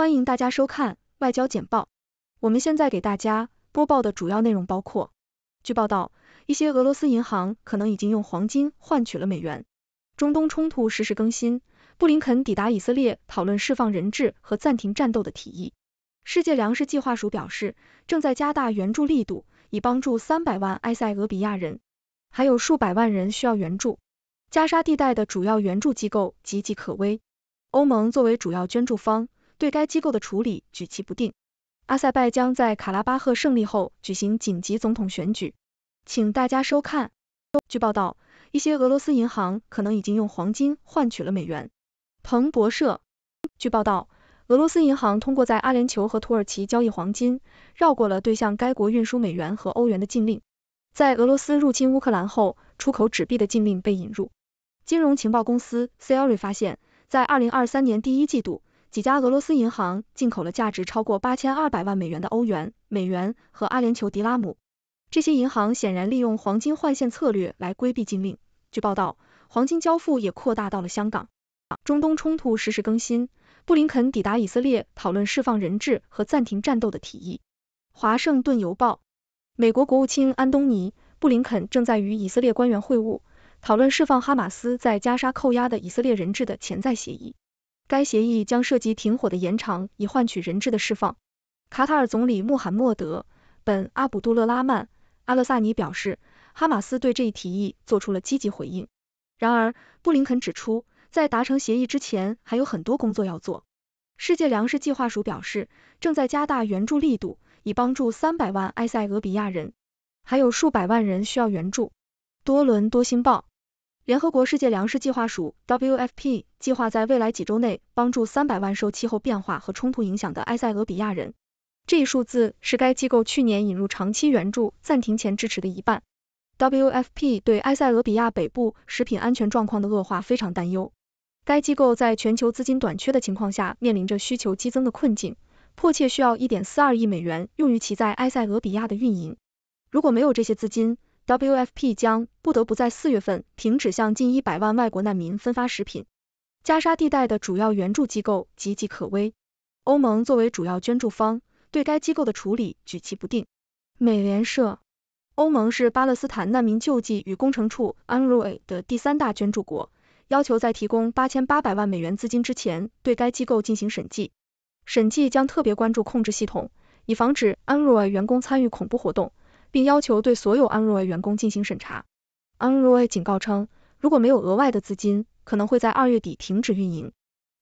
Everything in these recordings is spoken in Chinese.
欢迎大家收看外交简报。我们现在给大家播报的主要内容包括：据报道，一些俄罗斯银行可能已经用黄金换取了美元。中东冲突实时更新，布林肯抵达以色列讨论释放人质和暂停战斗的提议。世界粮食计划署表示，正在加大援助力度，以帮助三百万埃塞俄比亚人，还有数百万人需要援助。加沙地带的主要援助机构岌岌可危，欧盟作为主要捐助方。对该机构的处理举棋不定。阿塞拜将在卡拉巴赫胜利后举行紧急总统选举，请大家收看。据报道，一些俄罗斯银行可能已经用黄金换取了美元。彭博社。据报道，俄罗斯银行通过在阿联酋和土耳其交易黄金，绕过了对向该国运输美元和欧元的禁令。在俄罗斯入侵乌克兰后，出口纸币的禁令被引入。金融情报公司 Ceri 发现，在二零二三年第一季度。几家俄罗斯银行进口了价值超过八千二百万美元的欧元、美元和阿联酋迪拉姆。这些银行显然利用黄金换现策略来规避禁令。据报道，黄金交付也扩大到了香港。中东冲突实时更新，布林肯抵达以色列讨论释放人质和暂停战斗的提议。华盛顿邮报，美国国务卿安东尼·布林肯正在与以色列官员会晤，讨论释放哈马斯在加沙扣押的以色列人质的潜在协议。该协议将涉及停火的延长，以换取人质的释放。卡塔尔总理穆罕默德·本·阿卜杜勒拉曼·阿勒萨尼表示，哈马斯对这一提议做出了积极回应。然而，布林肯指出，在达成协议之前还有很多工作要做。世界粮食计划署表示，正在加大援助力度，以帮助三百万埃塞俄比亚人，还有数百万人需要援助。多伦多星报。联合国世界粮食计划署 （WFP） 计划在未来几周内帮助三百万受气候变化和冲突影响的埃塞俄比亚人。这一数字是该机构去年引入长期援助暂停前支持的一半。WFP 对埃塞俄比亚北部食品安全状况的恶化非常担忧。该机构在全球资金短缺的情况下，面临着需求激增的困境，迫切需要一点四二亿美元用于其在埃塞俄比亚的运营。如果没有这些资金，WFP 将不得不在四月份停止向近一百万外国难民分发食品。加沙地带的主要援助机构岌岌可危。欧盟作为主要捐助方，对该机构的处理举棋不定。美联社，欧盟是巴勒斯坦难民救济与工程处 UNRWA 的第三大捐助国，要求在提供八千八百万美元资金之前对该机构进行审计。审计将特别关注控制系统，以防止 UNRWA 员工参与恐怖活动。并要求对所有安瑞员工进行审查。安瑞警告称，如果没有额外的资金，可能会在二月底停止运营。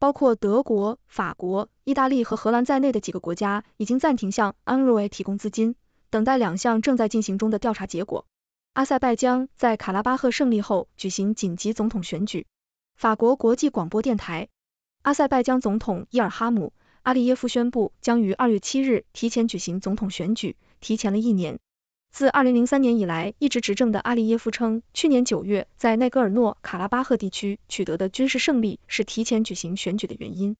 包括德国、法国、意大利和荷兰在内的几个国家已经暂停向安瑞提供资金，等待两项正在进行中的调查结果。阿塞拜疆在卡拉巴赫胜利后举行紧急总统选举。法国国际广播电台，阿塞拜疆总统伊尔哈姆·阿利耶夫宣布将于二月七日提前举行总统选举，提前了一年。自2003年以来一直执政的阿利耶夫称，去年9月在奈格尔诺卡拉巴赫地区取得的军事胜利是提前举行选举的原因。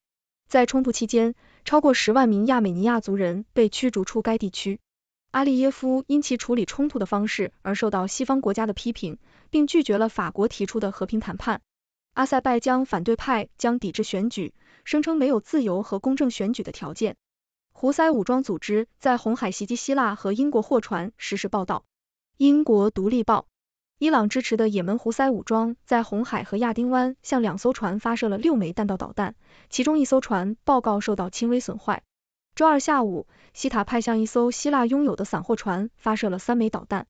在冲突期间，超过10万名亚美尼亚族人被驱逐出该地区。阿利耶夫因其处理冲突的方式而受到西方国家的批评，并拒绝了法国提出的和平谈判。阿塞拜疆反对派将抵制选举，声称没有自由和公正选举的条件。胡塞武装组织在红海袭击希腊和英国货船。实时报道：英国《独立报》，伊朗支持的也门胡塞武装在红海和亚丁湾向两艘船发射了六枚弹道导弹，其中一艘船报告受到轻微损坏。周二下午，西塔派向一艘希腊拥有的散货船发射了三枚导弹。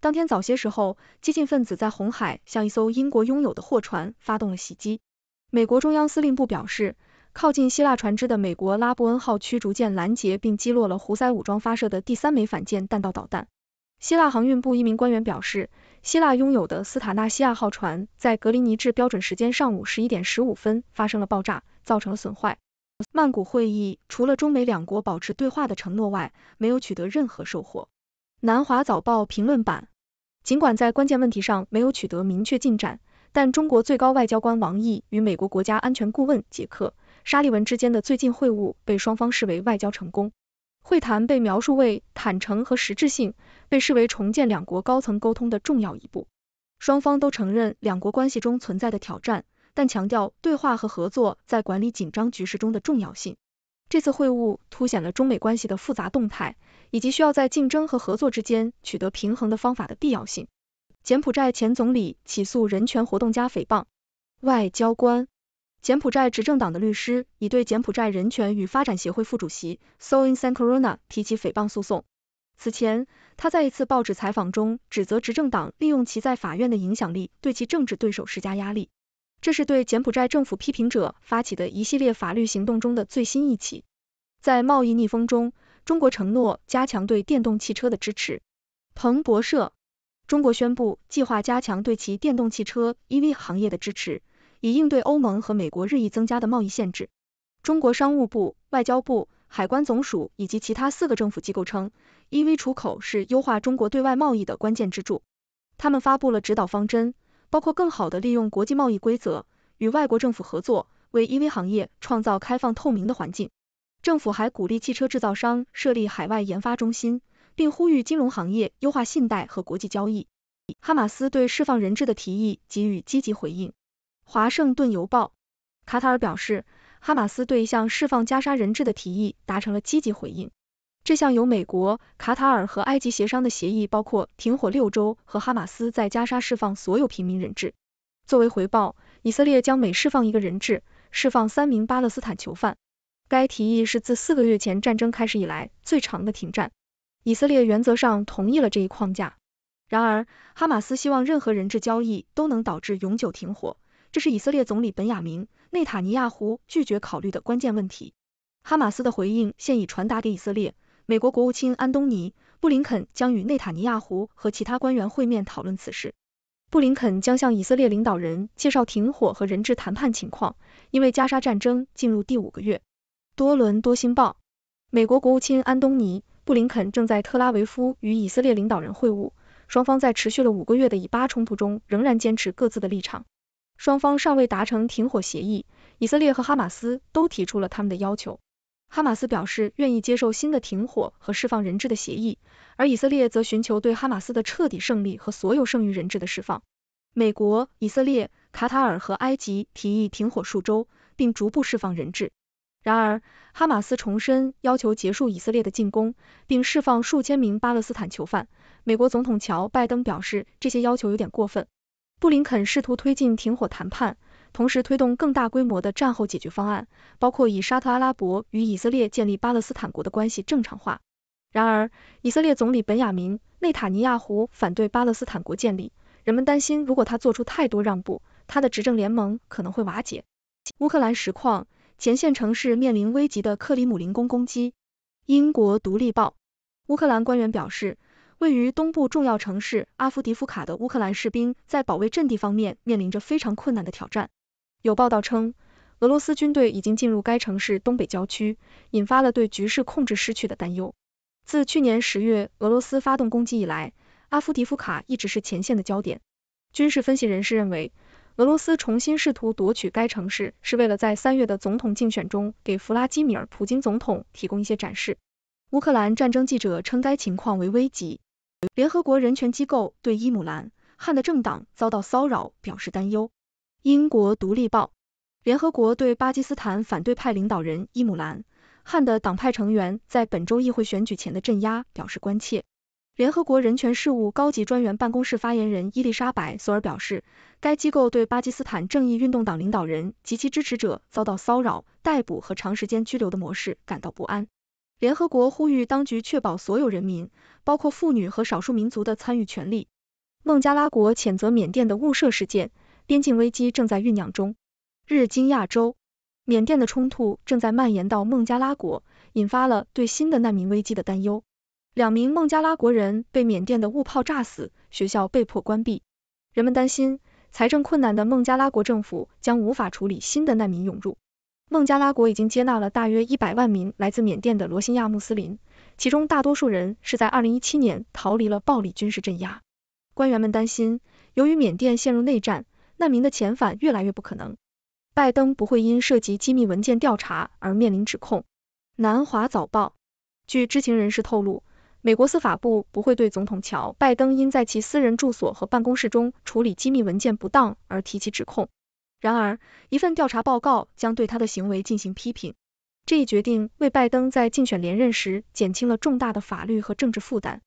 当天早些时候，激进分子在红海向一艘英国拥有的货船发动了袭击。美国中央司令部表示。靠近希腊船只的美国拉布恩号驱逐舰拦截并击落了胡塞武装发射的第三枚反舰弹道导弹。希腊航运部一名官员表示，希腊拥有的斯塔纳西亚号船在格林尼治标准时间上午十一点十五分发生了爆炸，造成了损坏。曼谷会议除了中美两国保持对话的承诺外，没有取得任何收获。南华早报评论版：尽管在关键问题上没有取得明确进展，但中国最高外交官王毅与美国国家安全顾问杰克。沙利文之间的最近会晤被双方视为外交成功。会谈被描述为坦诚和实质性，被视为重建两国高层沟通的重要一步。双方都承认两国关系中存在的挑战，但强调对话和合作在管理紧张局势中的重要性。这次会晤凸显了中美关系的复杂动态，以及需要在竞争和合作之间取得平衡的方法的必要性。柬埔寨前总理起诉人权活动家诽谤外交官。柬埔寨执政党的律师已对柬埔寨人权与发展协会副主席 s o i n Sankaruna 提起诽谤诉讼。此前，他在一次报纸采访中指责执政党利用其在法院的影响力对其政治对手施加压力。这是对柬埔寨政府批评者发起的一系列法律行动中的最新一起。在贸易逆风中，中国承诺加强对电动汽车的支持。彭博社，中国宣布计划加强对其电动汽车 EV 行业的支持。以应对欧盟和美国日益增加的贸易限制。中国商务部、外交部、海关总署以及其他四个政府机构称，EV 出口是优化中国对外贸易的关键支柱。他们发布了指导方针，包括更好地利用国际贸易规则，与外国政府合作，为 EV 行业创造开放透明的环境。政府还鼓励汽车制造商设立海外研发中心，并呼吁金融行业优化信贷和国际交易。哈马斯对释放人质的提议给予积极回应。《华盛顿邮报》：卡塔尔表示，哈马斯对一项释放加沙人质的提议达成了积极回应。这项由美国、卡塔尔和埃及协商的协议包括停火六周和哈马斯在加沙释放所有平民人质。作为回报，以色列将每释放一个人质，释放三名巴勒斯坦囚犯。该提议是自四个月前战争开始以来最长的停战。以色列原则上同意了这一框架，然而，哈马斯希望任何人质交易都能导致永久停火。这是以色列总理本雅明·内塔尼亚胡拒绝考虑的关键问题。哈马斯的回应现已传达给以色列。美国国务卿安东尼·布林肯将与内塔尼亚胡和其他官员会面，讨论此事。布林肯将向以色列领导人介绍停火和人质谈判情况，因为加沙战争进入第五个月。多伦多新报：美国国务卿安东尼·布林肯正在特拉维夫与以色列领导人会晤，双方在持续了五个月的以巴冲突中仍然坚持各自的立场。双方尚未达成停火协议，以色列和哈马斯都提出了他们的要求。哈马斯表示愿意接受新的停火和释放人质的协议，而以色列则寻求对哈马斯的彻底胜利和所有剩余人质的释放。美国、以色列、卡塔尔和埃及提议停火数周，并逐步释放人质。然而，哈马斯重申要求结束以色列的进攻，并释放数千名巴勒斯坦囚犯。美国总统乔·拜登表示，这些要求有点过分。布林肯试图推进停火谈判，同时推动更大规模的战后解决方案，包括以沙特阿拉伯与以色列建立巴勒斯坦国的关系正常化。然而，以色列总理本雅明·内塔尼亚胡反对巴勒斯坦国建立。人们担心，如果他做出太多让步，他的执政联盟可能会瓦解。乌克兰实况：前线城市面临危急的克里姆林宫攻击。英国《独立报》乌克兰官员表示。位于东部重要城市阿夫迪夫卡的乌克兰士兵在保卫阵地方面面临着非常困难的挑战。有报道称，俄罗斯军队已经进入该城市东北郊区，引发了对局势控制失去的担忧。自去年十月俄罗斯发动攻击以来，阿夫迪夫卡一直是前线的焦点。军事分析人士认为，俄罗斯重新试图夺取该城市是为了在三月的总统竞选中给弗拉基米尔·普京总统提供一些展示。乌克兰战争记者称该情况为危急。联合国人权机构对伊姆兰·汉的政党遭到骚扰表示担忧。英国《独立报》：联合国对巴基斯坦反对派领导人伊姆兰·汉的党派成员在本周议会选举前的镇压表示关切。联合国人权事务高级专员办公室发言人伊丽莎白·索尔表示，该机构对巴基斯坦正义运动党领导人及其支持者遭到骚扰、逮捕和长时间拘留的模式感到不安。联合国呼吁当局确保所有人民，包括妇女和少数民族的参与权利。孟加拉国谴责缅甸的误射事件，边境危机正在酝酿中。日经亚洲，缅甸的冲突正在蔓延到孟加拉国，引发了对新的难民危机的担忧。两名孟加拉国人被缅甸的误炮炸死，学校被迫关闭。人们担心，财政困难的孟加拉国政府将无法处理新的难民涌入。孟加拉国已经接纳了大约一百万名来自缅甸的罗兴亚穆斯林，其中大多数人是在二零一七年逃离了暴力军事镇压。官员们担心，由于缅甸陷入内战，难民的遣返越来越不可能。拜登不会因涉及机密文件调查而面临指控。南华早报，据知情人士透露，美国司法部不会对总统乔·拜登因在其私人住所和办公室中处理机密文件不当而提起指控。然而，一份调查报告将对他的行为进行批评。这一决定为拜登在竞选连任时减轻了重大的法律和政治负担。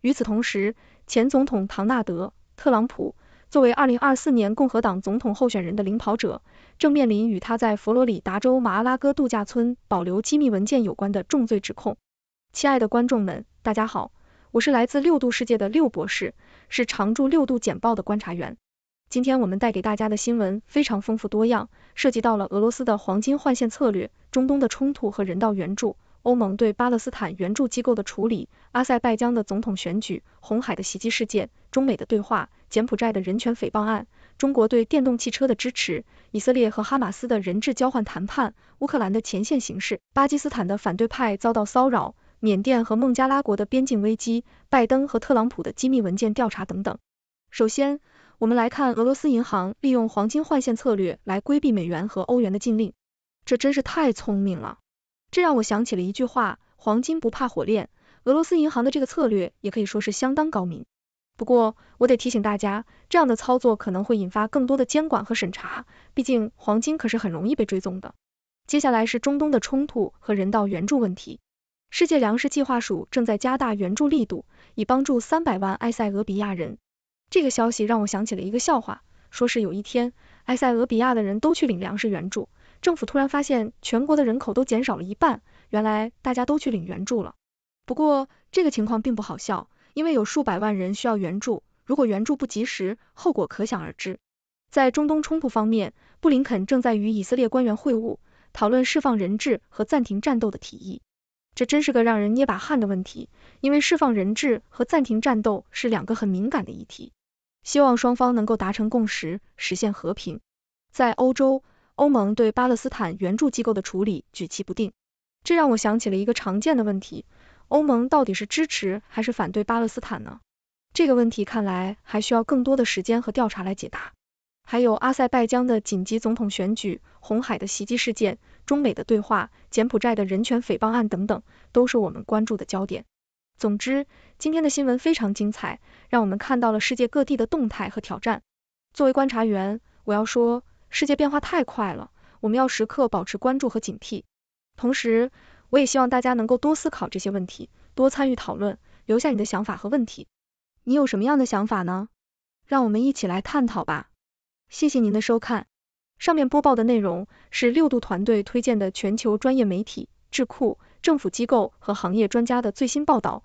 与此同时，前总统唐纳德·特朗普作为2024年共和党总统候选人的领跑者，正面临与他在佛罗里达州马阿拉哥度假村保留机密文件有关的重罪指控。亲爱的观众们，大家好，我是来自六度世界的六博士，是常驻六度简报的观察员。今天我们带给大家的新闻非常丰富多样，涉及到了俄罗斯的黄金换线策略、中东的冲突和人道援助、欧盟对巴勒斯坦援助机构的处理、阿塞拜疆的总统选举、红海的袭击事件、中美的对话、柬埔寨的人权诽谤案、中国对电动汽车的支持、以色列和哈马斯的人质交换谈判、乌克兰的前线形势、巴基斯坦的反对派遭到骚扰、缅甸和孟加拉国的边境危机、拜登和特朗普的机密文件调查等等。首先。我们来看俄罗斯银行利用黄金换现策略来规避美元和欧元的禁令，这真是太聪明了。这让我想起了一句话：黄金不怕火炼。俄罗斯银行的这个策略也可以说是相当高明。不过，我得提醒大家，这样的操作可能会引发更多的监管和审查，毕竟黄金可是很容易被追踪的。接下来是中东的冲突和人道援助问题。世界粮食计划署正在加大援助力度，以帮助三百万埃塞俄比亚人。这个消息让我想起了一个笑话，说是有一天埃塞俄比亚的人都去领粮食援助，政府突然发现全国的人口都减少了一半，原来大家都去领援助了。不过这个情况并不好笑，因为有数百万人需要援助，如果援助不及时，后果可想而知。在中东冲突方面，布林肯正在与以色列官员会晤，讨论释放人质和暂停战斗的提议。这真是个让人捏把汗的问题，因为释放人质和暂停战斗是两个很敏感的议题。希望双方能够达成共识，实现和平。在欧洲，欧盟对巴勒斯坦援助机构的处理举棋不定，这让我想起了一个常见的问题：欧盟到底是支持还是反对巴勒斯坦呢？这个问题看来还需要更多的时间和调查来解答。还有阿塞拜疆的紧急总统选举、红海的袭击事件、中美的对话、柬埔寨的人权诽谤案等等，都是我们关注的焦点。总之，今天的新闻非常精彩，让我们看到了世界各地的动态和挑战。作为观察员，我要说，世界变化太快了，我们要时刻保持关注和警惕。同时，我也希望大家能够多思考这些问题，多参与讨论，留下你的想法和问题。你有什么样的想法呢？让我们一起来探讨吧。谢谢您的收看。上面播报的内容是六度团队推荐的全球专业媒体、智库、政府机构和行业专家的最新报道。